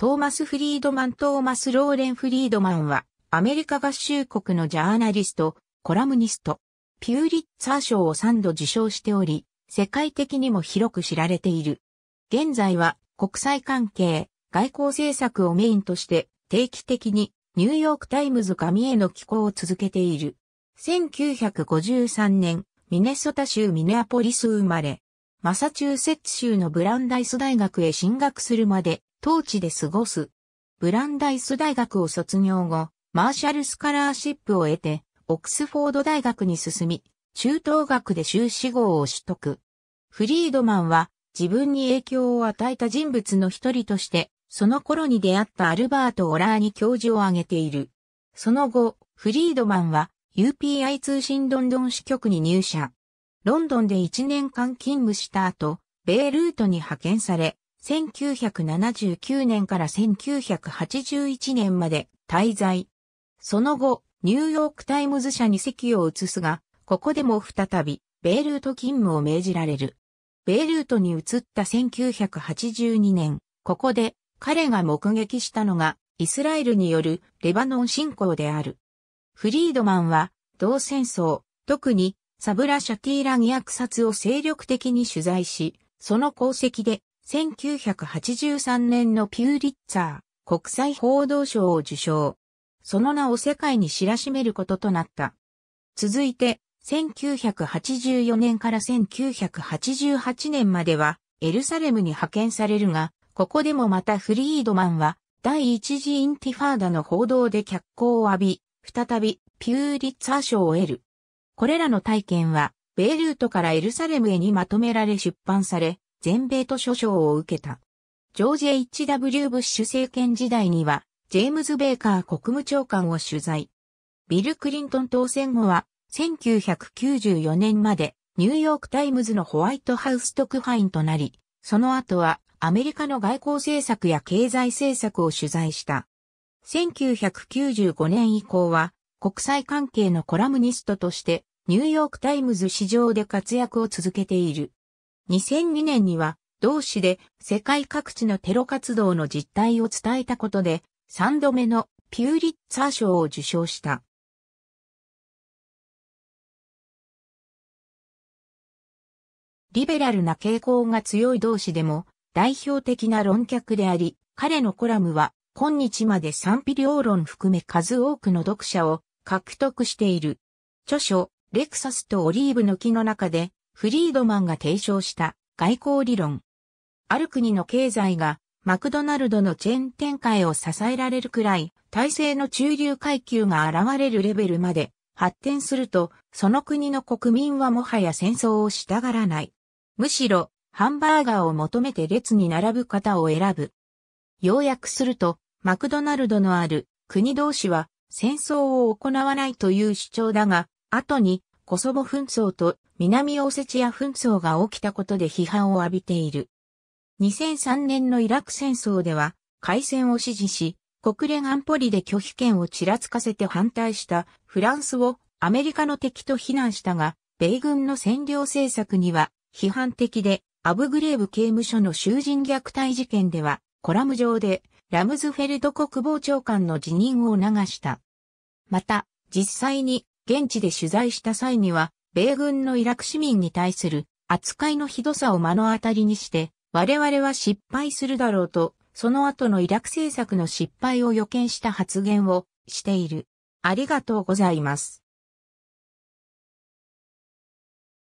トーマス・フリードマン・トーマス・ローレン・フリードマンは、アメリカ合衆国のジャーナリスト、コラムニスト、ピューリッツァー賞を3度受賞しており、世界的にも広く知られている。現在は国際関係、外交政策をメインとして定期的にニューヨークタイムズ紙への寄稿を続けている。1953年、ミネソタ州ミネアポリス生まれ、マサチューセッツ州のブランダイス大学へ進学するまで当地で過ごす。ブランダイス大学を卒業後、マーシャルスカラーシップを得て、オックスフォード大学に進み、中等学で修士号を取得。フリードマンは自分に影響を与えた人物の一人として、その頃に出会ったアルバート・オラーに教授を挙げている。その後、フリードマンは UPI 通信ロンドン支局に入社。ロンドンで1年間勤務した後、ベイルートに派遣され、1979年から1981年まで滞在。その後、ニューヨークタイムズ社に席を移すが、ここでも再び、ベイルート勤務を命じられる。ベイルートに移った1982年、ここで彼が目撃したのが、イスラエルによるレバノン侵攻である。フリードマンは、同戦争、特にサブラ・シャティーラに虐殺を精力的に取材し、その功績で1983年のピューリッツァー国際報道賞を受賞。その名を世界に知らしめることとなった。続いて、1984年から1988年までは、エルサレムに派遣されるが、ここでもまたフリードマンは、第一次インティファーダの報道で脚光を浴び、再びピューリッツァー賞を得る。これらの体験は、ベイルートからエルサレムへにまとめられ出版され、全米図書賞を受けた。ジョージ・ H.W. ブッシュ政権時代には、ジェームズ・ベーカー国務長官を取材。ビル・クリントン当選後は、1994年まで、ニューヨーク・タイムズのホワイトハウス特派員となり、その後は、アメリカの外交政策や経済政策を取材した。1995年以降は、国際関係のコラムニストとして、ニューヨーク・タイムズ市場で活躍を続けている。2002年には同市で世界各地のテロ活動の実態を伝えたことで3度目のピューリッツァー賞を受賞した。リベラルな傾向が強い同志でも代表的な論客であり、彼のコラムは今日まで賛否両論含め数多くの読者を獲得している。著書、レクサスとオリーブの木の中でフリードマンが提唱した外交理論。ある国の経済がマクドナルドのチェーン展開を支えられるくらい、体制の中流階級が現れるレベルまで発展すると、その国の国民はもはや戦争をしたがらない。むしろ、ハンバーガーを求めて列に並ぶ方を選ぶ。要約すると、マクドナルドのある国同士は戦争を行わないという主張だが、後にコソボ紛争と南オセチア紛争が起きたことで批判を浴びている。2003年のイラク戦争では、開戦を支持し、国連安保理で拒否権をちらつかせて反対したフランスをアメリカの敵と非難したが、米軍の占領政策には批判的で、アブグレーブ刑務所の囚人虐待事件では、コラム上でラムズフェルド国防長官の辞任を促した。また、実際に現地で取材した際には、米軍のイラク市民に対する扱いのひどさを目の当たりにして、我々は失敗するだろうと、その後のイラク政策の失敗を予見した発言をしている。ありがとうございます。